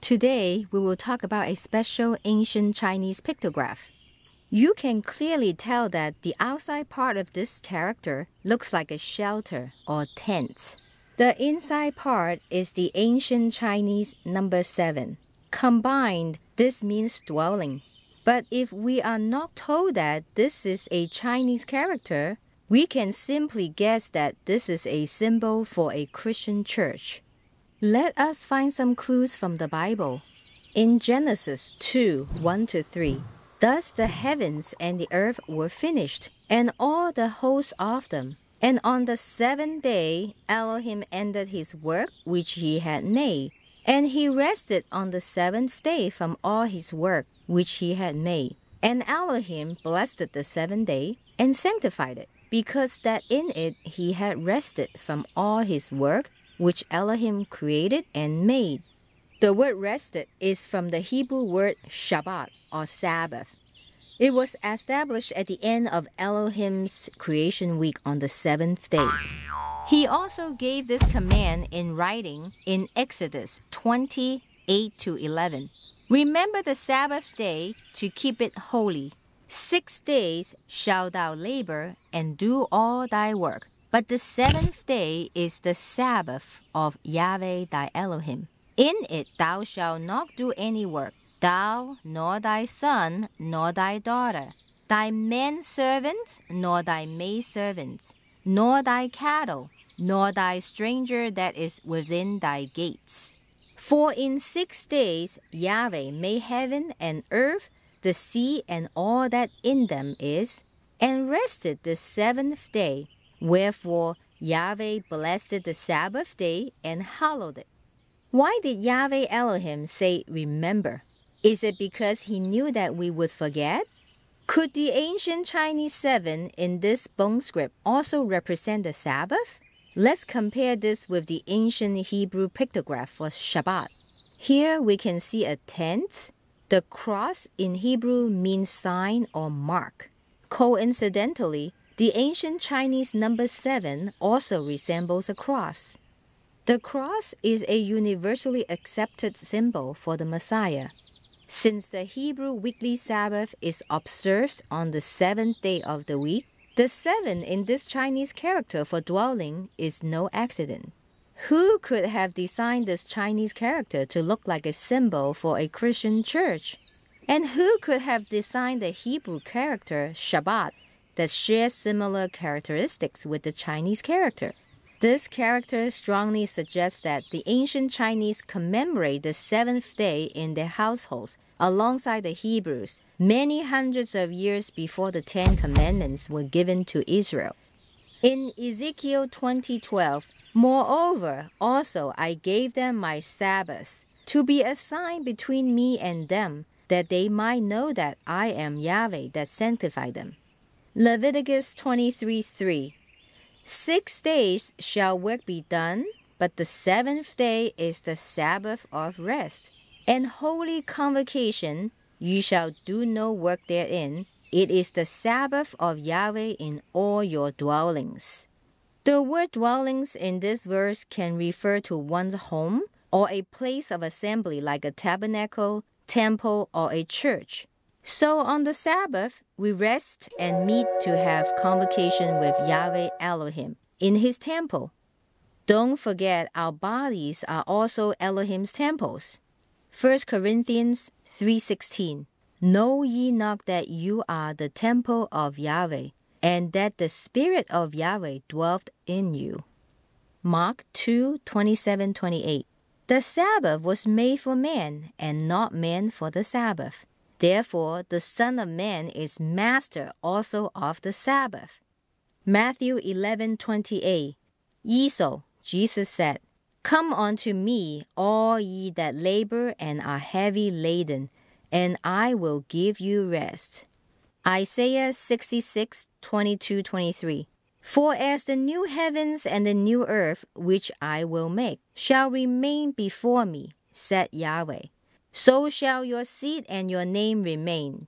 Today, we will talk about a special ancient Chinese pictograph. You can clearly tell that the outside part of this character looks like a shelter or tent. The inside part is the ancient Chinese number 7. Combined, this means dwelling. But if we are not told that this is a Chinese character, we can simply guess that this is a symbol for a Christian church. Let us find some clues from the Bible. In Genesis 2 1 to 3, thus the heavens and the earth were finished, and all the hosts of them. And on the seventh day, Elohim ended his work which he had made. And he rested on the seventh day from all his work which he had made. And Elohim blessed the seventh day and sanctified it because that in it he had rested from all his work which Elohim created and made. The word rested is from the Hebrew word Shabbat or Sabbath. It was established at the end of Elohim's creation week on the seventh day. He also gave this command in writing in Exodus 28 to 11. Remember the Sabbath day to keep it holy. Six days shalt thou labor and do all thy work, but the seventh day is the Sabbath of Yahweh thy Elohim. In it thou shalt not do any work, thou, nor thy son, nor thy daughter, thy manservant, nor thy maidservant, nor thy cattle, nor thy stranger that is within thy gates. For in six days Yahweh made heaven and earth the sea and all that in them is, and rested the seventh day. Wherefore Yahweh blessed the Sabbath day and hallowed it. Why did Yahweh Elohim say, Remember? Is it because he knew that we would forget? Could the ancient Chinese seven in this bone script also represent the Sabbath? Let's compare this with the ancient Hebrew pictograph for Shabbat. Here we can see a tent the cross in Hebrew means sign or mark. Coincidentally, the ancient Chinese number 7 also resembles a cross. The cross is a universally accepted symbol for the Messiah. Since the Hebrew weekly Sabbath is observed on the seventh day of the week, the 7 in this Chinese character for dwelling is no accident. Who could have designed this Chinese character to look like a symbol for a Christian church? And who could have designed the Hebrew character Shabbat that shares similar characteristics with the Chinese character? This character strongly suggests that the ancient Chinese commemorate the seventh day in their households alongside the Hebrews many hundreds of years before the Ten Commandments were given to Israel. In Ezekiel 2012, Moreover, also I gave them my Sabbaths, to be a sign between me and them, that they might know that I am Yahweh that sanctified them. Leviticus 23 3 Six days shall work be done, but the seventh day is the Sabbath of rest, and holy convocation. You shall do no work therein. It is the Sabbath of Yahweh in all your dwellings. The word dwellings in this verse can refer to one's home or a place of assembly like a tabernacle, temple, or a church. So on the Sabbath, we rest and meet to have convocation with Yahweh Elohim in his temple. Don't forget our bodies are also Elohim's temples. 1 Corinthians 3:16 Know ye not that you are the temple of Yahweh and that the Spirit of Yahweh dwelt in you. Mark 2 27 28. The Sabbath was made for man, and not man for the Sabbath. Therefore, the Son of Man is master also of the Sabbath. Matthew 11 Ye so, Jesus said, Come unto me, all ye that labor and are heavy laden, and I will give you rest. Isaiah 66, 22, 23. For as the new heavens and the new earth, which I will make, shall remain before me, said Yahweh, so shall your seed and your name remain.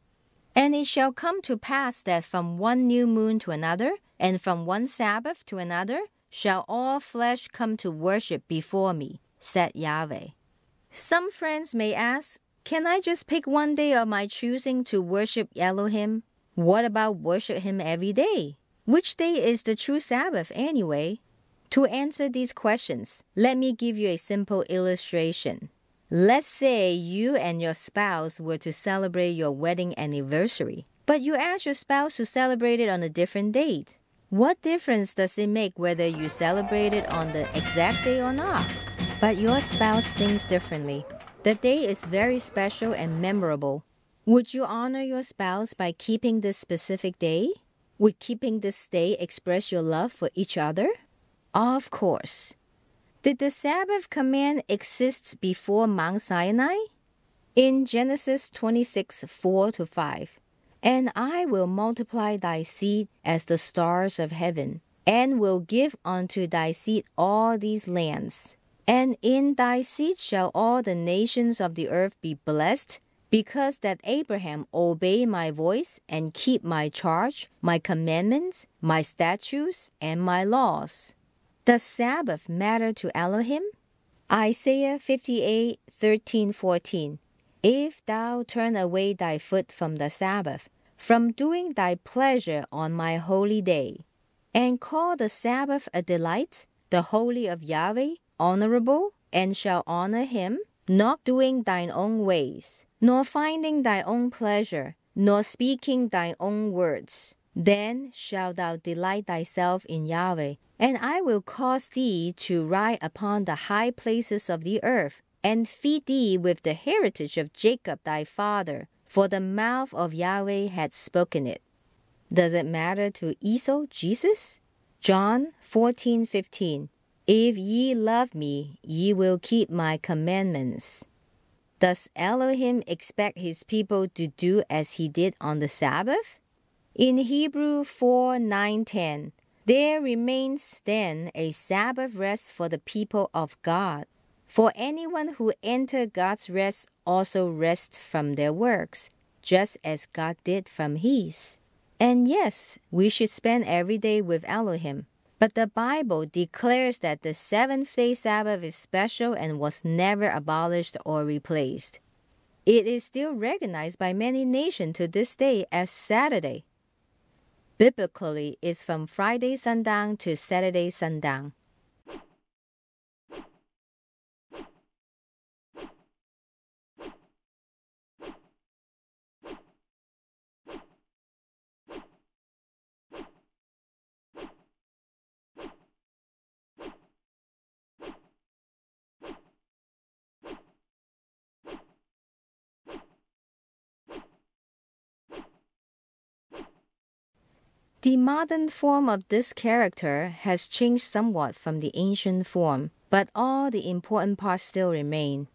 And it shall come to pass that from one new moon to another, and from one Sabbath to another, shall all flesh come to worship before me, said Yahweh. Some friends may ask, can I just pick one day of my choosing to worship Elohim? What about worship Him every day? Which day is the true Sabbath anyway? To answer these questions, let me give you a simple illustration. Let's say you and your spouse were to celebrate your wedding anniversary, but you asked your spouse to celebrate it on a different date. What difference does it make whether you celebrate it on the exact day or not? But your spouse thinks differently. The day is very special and memorable. Would you honor your spouse by keeping this specific day? Would keeping this day express your love for each other? Of course. Did the Sabbath command exist before Mount Sinai? In Genesis 26 4 to 5, and I will multiply thy seed as the stars of heaven, and will give unto thy seed all these lands. And in thy seed shall all the nations of the earth be blessed, because that Abraham obeyed my voice and keep my charge, my commandments, my statutes, and my laws. Does Sabbath matter to Elohim? Isaiah 58 13 14. If thou turn away thy foot from the Sabbath, from doing thy pleasure on my holy day, and call the Sabbath a delight, the holy of Yahweh, honorable, and shall honor him, not doing thine own ways, nor finding thy own pleasure, nor speaking thy own words. Then shalt thou delight thyself in Yahweh, and I will cause thee to ride upon the high places of the earth, and feed thee with the heritage of Jacob thy father, for the mouth of Yahweh had spoken it. Does it matter to Esau, Jesus? John fourteen fifteen. If ye love me, ye will keep my commandments. Does Elohim expect his people to do as he did on the Sabbath? In Hebrew 4 9 10, there remains then a Sabbath rest for the people of God. For anyone who enters God's rest also rests from their works, just as God did from his. And yes, we should spend every day with Elohim. But the Bible declares that the seventh day Sabbath is special and was never abolished or replaced. It is still recognized by many nations to this day as Saturday. Biblically, it's from Friday sundown to Saturday sundown. The modern form of this character has changed somewhat from the ancient form, but all the important parts still remain.